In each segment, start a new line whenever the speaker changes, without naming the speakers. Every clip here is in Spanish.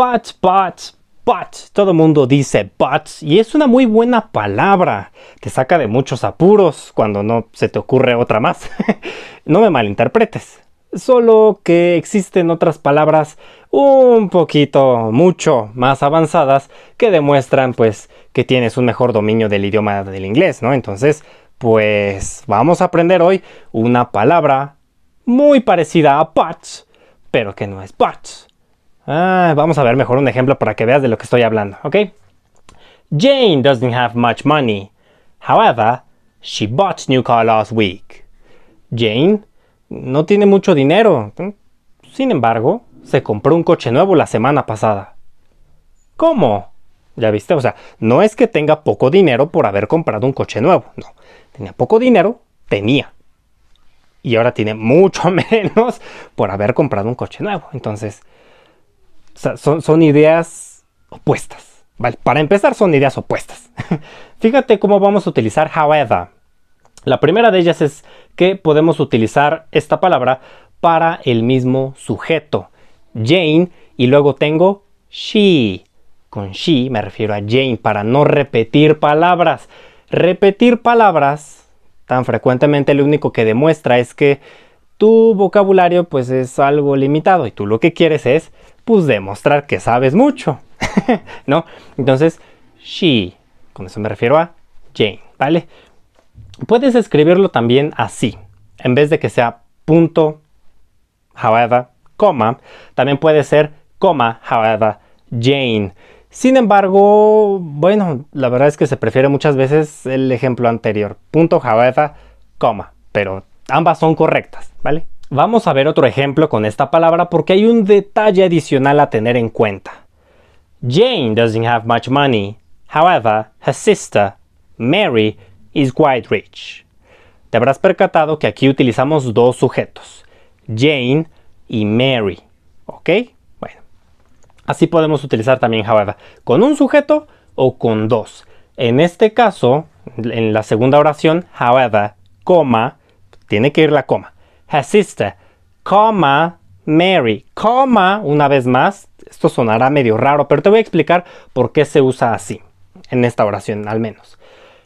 but, but, but. Todo el mundo dice but y es una muy buena palabra. Te saca de muchos apuros cuando no se te ocurre otra más. no me malinterpretes. Solo que existen otras palabras un poquito, mucho más avanzadas que demuestran pues que tienes un mejor dominio del idioma del inglés, ¿no? Entonces, pues vamos a aprender hoy una palabra muy parecida a but, pero que no es but Ah, vamos a ver mejor un ejemplo para que veas de lo que estoy hablando, ¿ok? Jane doesn't have much money. However, she bought new car last week. Jane no tiene mucho dinero. Sin embargo, se compró un coche nuevo la semana pasada. ¿Cómo? Ya viste, o sea, no es que tenga poco dinero por haber comprado un coche nuevo, no. Tenía poco dinero, tenía. Y ahora tiene mucho menos por haber comprado un coche nuevo. Entonces, son, ideas opuestas. para empezar son ideas opuestas. Fíjate cómo vamos a utilizar however. La primera de ellas es que podemos utilizar esta palabra para el mismo sujeto. Jane y luego tengo she. Con she me refiero a Jane para no repetir palabras. Repetir palabras tan frecuentemente lo único que demuestra es que tu vocabulario pues es algo limitado y tú lo que quieres es pues, demostrar que sabes mucho, ¿no? Entonces, she, con eso me refiero a Jane, ¿vale? Puedes escribirlo también así, en vez de que sea punto, however, coma, también puede ser coma, however, Jane. Sin embargo, bueno, la verdad es que se prefiere muchas veces el ejemplo anterior, punto, however, coma, pero ambas son correctas, ¿vale? Vamos a ver otro ejemplo con esta palabra porque hay un detalle adicional a tener en cuenta. Jane doesn't have much money. However, her sister, Mary, is quite rich. Te habrás percatado que aquí utilizamos dos sujetos, Jane y Mary. ¿Ok? Bueno, así podemos utilizar también however, con un sujeto o con dos. En este caso, en la segunda oración, however, coma, tiene que ir la coma her sister, Mary, comma, una vez más, esto sonará medio raro, pero te voy a explicar por qué se usa así, en esta oración al menos.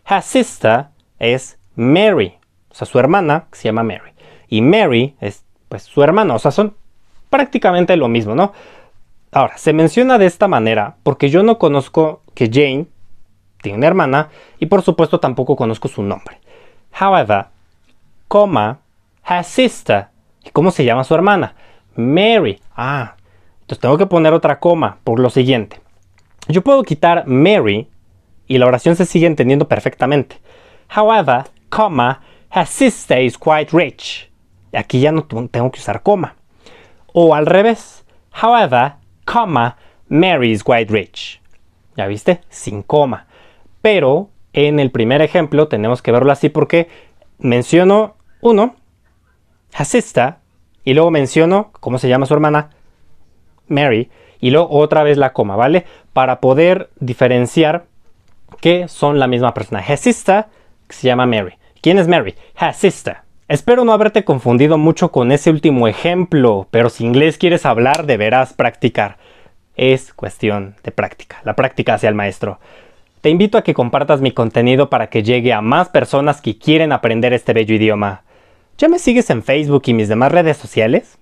Her sister es Mary, o sea, su hermana se llama Mary, y Mary es pues su hermana, o sea, son prácticamente lo mismo, ¿no? Ahora, se menciona de esta manera porque yo no conozco que Jane tiene una hermana y por supuesto tampoco conozco su nombre. However, coma... Has sister. ¿Y cómo se llama su hermana? Mary. Ah, entonces tengo que poner otra coma por lo siguiente. Yo puedo quitar Mary y la oración se sigue entendiendo perfectamente. However, comma, her sister is quite rich. Aquí ya no tengo que usar coma. O al revés. However, comma, Mary is quite rich. ¿Ya viste? Sin coma. Pero en el primer ejemplo tenemos que verlo así porque menciono uno Hasista, y luego menciono cómo se llama su hermana, Mary, y luego otra vez la coma, ¿vale? Para poder diferenciar que son la misma persona. Hasista, que se llama Mary. ¿Quién es Mary? Hasista. Espero no haberte confundido mucho con ese último ejemplo, pero si inglés quieres hablar deberás practicar. Es cuestión de práctica. La práctica hacia el maestro. Te invito a que compartas mi contenido para que llegue a más personas que quieren aprender este bello idioma. ¿Ya me sigues en Facebook y mis demás redes sociales?